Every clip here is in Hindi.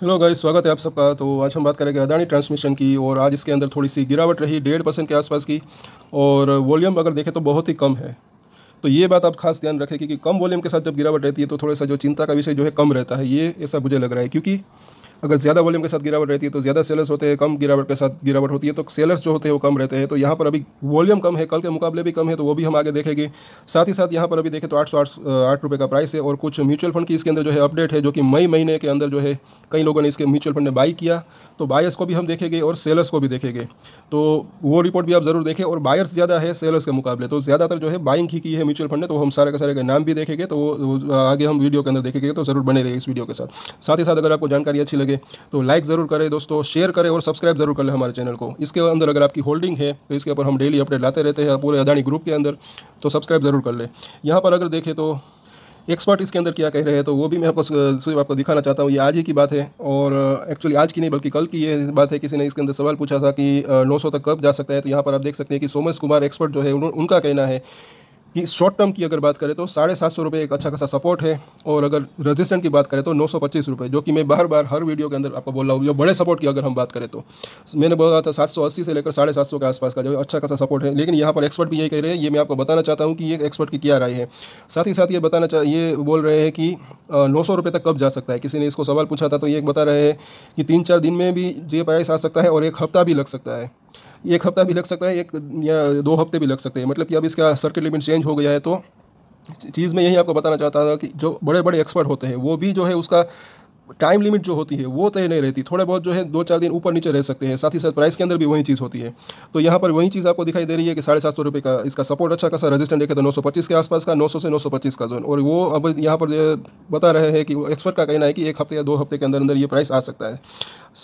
हेलो गाइस स्वागत है आप सबका तो आज हम बात करेंगे अदानी ट्रांसमिशन की और आज इसके अंदर थोड़ी सी गिरावट रही डेढ़ परसेंट के आसपास की और वॉल्यूम अगर देखें तो बहुत ही कम है तो ये बात आप खास ध्यान रखें कि, कम वॉल्यूम के साथ जब गिरावट रहती है तो थोड़ा सा जो चिंता का विषय जो है कम रहता है ये ऐसा मुझे लग रहा है क्योंकि अगर ज़्यादा वॉल्यूम के साथ गिरावट रहती है तो ज़्यादा सेलर्स होते हैं कम गिरावट के साथ गिरावट होती है तो सेलर्स जो होते हैं वो कम रहते हैं तो यहाँ पर अभी वॉल्यूम कम है कल के मुकाबले भी कम है तो वो भी हम आगे देखेंगे साथ ही साथ यहाँ पर अभी देखें तो आठ सौ आठ रुपये का प्राइस है और कुछ म्यूचुअल फंड की इसके अंदर जो है अपडेट है जो कि मई महीने के अंदर जो है कई लोगों ने इसके म्यूचुअल फंड ने बाई किया तो बायर्स को भी हम देखेंगे और सेलर्स को भी देखेंगे तो वो रिपोर्ट भी आप ज़रूर देखें और बायर्स ज़्यादा है सेलर्स के मुकाबले तो ज़्यादातर जो है बाइंग ही की है म्यूचुअल फंड ने तो हम सारे के सारे के नाम भी देखेंगे तो आगे हम वीडियो के अंदर देखेंगे तो ज़रूर बने रहे इस वीडियो के साथ साथ ही साथ अगर आपको जानकारी अच्छी लगी सके तो लाइक ज़रूर करें दोस्तों शेयर करें और सब्सक्राइब ज़रूर कर लें हमारे चैनल को इसके अंदर अगर आपकी होल्डिंग है तो इसके ऊपर हम डेली अपडेट लाते रहते हैं पूरे अदानी ग्रुप के अंदर तो सब्सक्राइब ज़रूर कर लें यहाँ पर अगर देखें तो एक्सपर्ट इसके अंदर क्या कह रहे हैं तो वो भी मैं आपको सिर्फ आपको दिखाना चाहता हूँ ये आज ही की बात है और एक्चुअली uh, आज की नहीं बल्कि कल की ये बात है किसी ने इसके अंदर सवाल पूछा था कि 900 uh, तक कब जा सकता है तो यहाँ पर आप देख सकते हैं कि सोमेश कुमार एक्सपर्ट जो है उनका कहना है कि शॉर्ट टर्म की अगर बात करें तो साढ़े सात सौ रुपये एक अच्छा खासा सपोर्ट है और अगर रेजिस्टेंट की बात करें तो नौ सौ पच्चीस रुपये जो कि मैं बार बार हर वीडियो के अंदर आपको बोल रहा हूँ जो बड़े सपोर्ट की अगर हम बात करें तो मैंने बोला था सात सौ अस्सी से लेकर साढ़े सात सौ के आसपास का जो अच्छा खासा सपोर्ट है लेकिन यहाँ पर एक्सपर्ट भी यही कह रहे हैं ये मैं आपको बताना चाहता हूँ कि ये एक्सपर्ट की क्या राय है साथ ही साथ ये बताना चाह ये बोल रहे हैं कि नौ सौ रुपये तक कब जा सकता है किसी ने इसको सवाल पूछा था तो ये बता रहे हैं कि तीन चार दिन में भी ये प्राइस आ सकता है और एक हफ्ता भी लग सकता है एक हफ्ता भी लग सकता है एक या दो हफ्ते भी लग सकते हैं मतलब कि अब इसका सर्किट लिमिट चेंज हो गया है तो चीज़ में यही आपको बताना चाहता था कि जो बड़े बड़े एक्सपर्ट होते हैं वो भी जो है उसका टाइम लिमिट जो होती है वो तय नहीं रहती थोड़े बहुत जो है दो चार दिन ऊपर नीचे रह सकते हैं साथ ही साथ प्राइस के अंदर भी वही चीज़ होती है तो यहाँ पर वही चीज़ आपको दिखाई दे रही है कि साढ़े सात सौ रुपये का इसका सपोर्ट अच्छा खासा रेजिस्टेंट देखे तो नौ सौ पच्चीस के आसपास का नौ सौ से नौ सौ पच्चीस का जोन और वो अब यहाँ पर बता रहे हैं कि एक्सपर्ट का कहना है कि एक हफ्ते या दो हफ्ते के अंदर अंदर ये प्राइस आ सकता है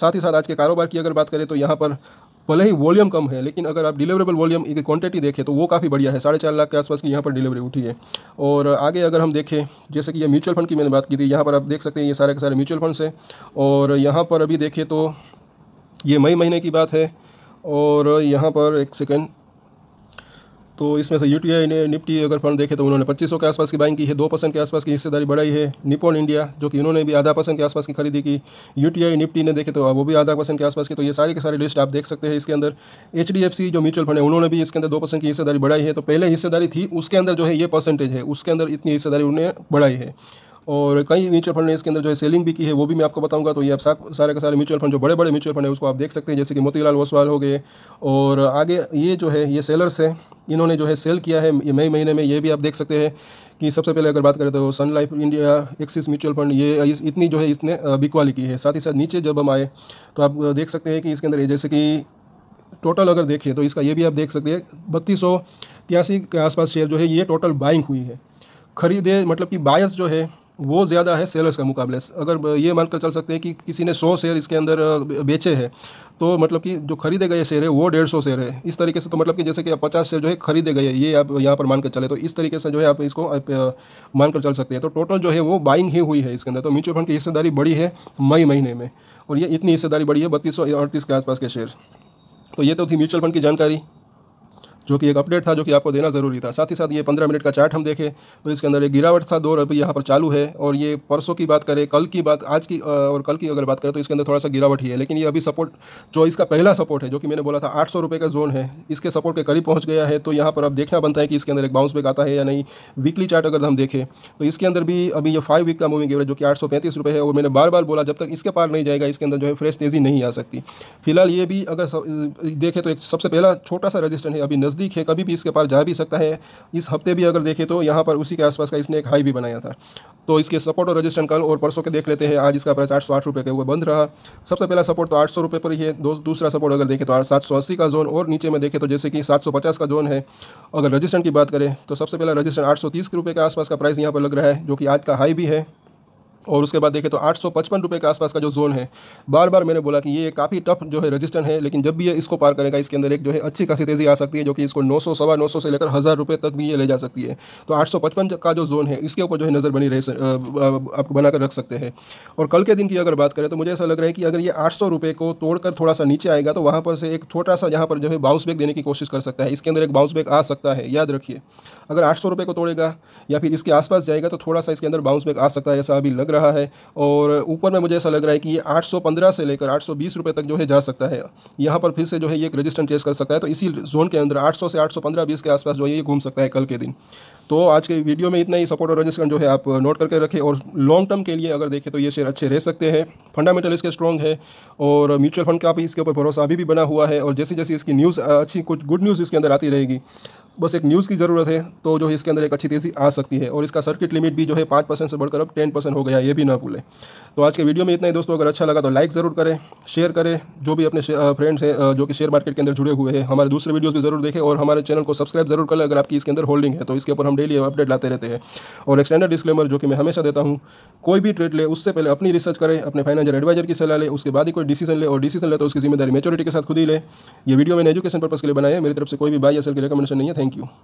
साथ ही साथ आज के कारोबार की अगर बात करें तो यहाँ पर भले ही वॉल्यूम कम है लेकिन अगर आप डिलीवरेबल वॉल्यूम की क्वांटिटी देखें तो वो काफ़ी बढ़िया है साढ़े चार लाख के आसपास की यहाँ पर डिलीवरी उठी है और आगे अगर हम देखें जैसे कि ये म्यूचुअल फंड की मैंने बात की थी यहाँ पर आप देख सकते हैं ये सारे के सारे म्यूचुअल फंड्स हैं और यहाँ पर अभी देखें तो ये मई महीने की बात है और यहाँ पर एक सेकेंड तो इसमें से यूटीआई ने निफ्टी अगर फंड देखे तो उन्होंने 2500 के आसपास की बाइंग की है दो परसेंट के आसपास की हिस्सेदारी बढ़ाई है निपोन इंडिया जो कि उन्होंने भी आधा परसेंट के आसपास की खरीदी की यूटीआई निफ्टी ने देखे तो वो भी आधा परसेंट के आसपास की तो ये सारे के सारे लिस्ट आप देख सकते हैं इसके अंदर एच जो म्यूचुअल फंड है उन्होंने भी इसके अंदर दो की हिस्सेदारी बढ़ाई है तो पहले हिस्सेदारी थी उसके अंदर जो है ये परसेंटेज है उसके अंदर इतनी हिस्सेदारी उन्होंने बढ़ाई है और कई म्यूचुअल फंड ने इसके अंदर जो है सेलिंग भी की है वो भी मैं आपको बताऊंगा तो ये आप सारे के सारे म्यूचुअल फंड जो बड़े बड़े म्यूचुअल फंड है उसको आप देख सकते हैं जैसे कि मोतीलाल ओसवाल हो गए और आगे ये जो है ये सेलर्स है इन्होंने जो है सेल किया है मई महीने में ये भी आप देख सकते हैं कि सबसे पहले अगर बात करें तो Sun Life India Axis mutual fund ये इतनी जो है इसने बिकवाली की है साथ ही साथ नीचे जब हम आए तो आप देख सकते हैं कि इसके अंदर जैसे कि टोटल अगर देखें तो इसका ये भी आप देख सकते हैं बत्तीस सौ के आसपास शेयर जो है ये टोटल बाइंग हुई है खरीदे मतलब कि बायस जो है वो ज़्यादा है सेलर्स का मुकाबले अगर ये मानकर चल सकते हैं कि किसी ने सौ शेयर इसके अंदर बेचे हैं तो मतलब कि जो खरीदे गए शेयर है वो डेढ़ सौ शेयर है इस तरीके से तो मतलब कि जैसे कि आप पचास शेयर जो है खरीदे गए ये आप यहाँ पर मानकर चले तो इस तरीके से जो है आप इसको मानकर चल सकते हैं तो टोटल जो है वो बाइंग ही हुई है इसके अंदर तो म्यूचुअल फंड की हिस्सेदारी बड़ी है मई महीने में और ये इतनी हिस्सेदारी बड़ी है बत्तीस सौ अड़तीस के आसपास के शेयर तो ये तो थी म्यूचुअल फंड की जानकारी जो कि एक अपडेट था जो कि आपको देना ज़रूरी था साथ ही साथ ये पंद्रह मिनट का चार्ट हम देखें तो इसके अंदर एक गिरावट था दो रुपये यहाँ पर चालू है और ये परसों की बात करें कल की बात आज की और कल की अगर बात करें तो इसके अंदर थोड़ा सा गिरावट ही है लेकिन ये अभी सपोर्ट जो इसका पहला सपोर्ट है जो कि मैंने बोला था आठ सौ का जोन है इसके सपोर्ट के करीब पहुँच गया है तो यहाँ पर अब देखना बनता है कि इसके अंदर एक बाउंस बैक आता है या नहीं वीकली चार्ट अगर हम देखें तो इसके अंदर भी अभी ये फाइव वीक का मूविंग एवरेज जो कि आठ है और मैंने बार बार बोला जब तक इसके पार नहीं जाएगा इसके अंदर जो है फ्रेश तेज़ी नहीं आ सकती फिलहाल ये भी अगर देखें तो एक सबसे पहला छोटा सा रजिस्टर है अभी नज़र नज़दीक है कभी भी इसके पार जा भी सकता है इस हफ्ते भी अगर देखें तो यहाँ पर उसी के आसपास का इसने एक हाई भी बनाया था तो इसके सपोर्ट और रजिस्ट्रेशन कल और परसों के देख लेते हैं आज इसका प्राइस आठ सौ आठ रुपये के हुए बंद रहा सबसे पहला सपोर्ट तो आठ सौ रुपये पर ही है दूसरा सपोर्ट अगर देखें तो सात सौ अस्सी का जोन और नीचे में देखें तो जैसे कि सात सौ पचास का जोन है अगर रजिस्ट्रेशन की बात करें तो सबसे पहला रजिस्ट्रेशन आठ सौ तीस रुपये के आसपास का प्राइस यहाँ पर लग रहा है जो कि आज का हाई भी है और उसके बाद देखें तो आठ सौ पचपन रुपये के आसपास का जो जोन है बार बार मैंने बोला कि ये काफ़ी टफ जो है रजिस्टेंट है लेकिन जब भी ये इसको पार करेगा इसके अंदर एक जो है अच्छी खासी तेज़ी आ सकती है जो कि इसको नौ सौ सवा नौ सौ से लेकर हज़ार रुपये तक भी ये ले जा सकती है तो आठ सौ पचपन का जो जोन है इसके ऊपर जो है नज़र बनी रह आप बनाकर रख सकते हैं और कल के दिन की अगर बात करें तो मुझे ऐसा लग रहा है कि अगर ये आठ सौ रुपये को तोड़कर थोड़ा सा नीचे आएगा तो वहाँ पर से एक छोटा सा यहाँ पर जो है बाउंस बैक देने की कोशिश कर सकता है इसके अंदर एक बाउंस बैक आ सकता है याद रखिए अगर आठ सौ रुपये को तोड़ेगा या फिर इसके आसपास जाएगा तो थोड़ा सा इसके अंदर बाउंस बैक आ सकता है ऐसा अभी लग रहा है और ऊपर में मुझे ऐसा लग रहा है कि ये 815 से लेकर 820 रुपए तक जो है जा सकता है यहाँ पर फिर से जो है ये एक रजिस्टेंट टेस्ट कर सकता है तो इसी जोन के अंदर 800 से 815 बीस के आसपास जो है ये घूम सकता है कल के दिन तो आज के वीडियो में इतना ही सपोर्ट और रजिस्टेंस जो है आप नोट करके रखें और लॉन्ग टर्म के लिए अगर देखें तो ये शेयर अच्छे रह सकते हैं फंडामेंटल इसके स्ट्रॉन्ग है और म्यूचुअल फंड का भी इसके ऊपर भरोसा अभी भी बना हुआ है और जैसी जैसे इसकी न्यूज़ अच्छी कुछ गुड न्यूज़ इसके अंदर आती रहेगी बस एक न्यूज़ की ज़रूरत है तो जो है इसके अंदर एक अच्छी तेज़ी आ सकती है और इसका सर्किट लिमिट भी जो है पाँच परसेंट से बढ़कर अब टेन परसेंट हो गया ये भी ना भूलें तो आज के वीडियो में इतना ही दोस्तों अगर अच्छा लगा तो लाइक ज़रूर करें शेयर करें जो भी अपने फ्रेंड्स हैं जो कि शेयर मार्केट के अंदर जुड़े हुए हैं हमारे दूसरे वीडियोज़ भी ज़रूर देखें और हमारे चैनल को सब्सक्राइब जरूर करें अगर आपकी इसके अंदर होल्डिंग है तो इसके ऊपर हम डेली अपडेट लाते रहते हैं और एक स्टैंडर्ड डिस्क्लेमर जो कि मैं हमेशा देता हूँ कोई भी ट्रेड ले उससे पहले अपनी रिसर्च करें अपने फाइनेंशियल एडवाइजर की सलाह ले उसके बाद ही कोई डिसीजन ले और डिसीजन ले तो उसकी जिम्मेदारी मेचोरिटी के साथ खुद ही ले ये वीडियो मैंने एजुकेशन पर्पस के लिए बनाया है मेरी तरफ से कोई भी बाई असल की रिकमेंडेशन नहीं है Thank you.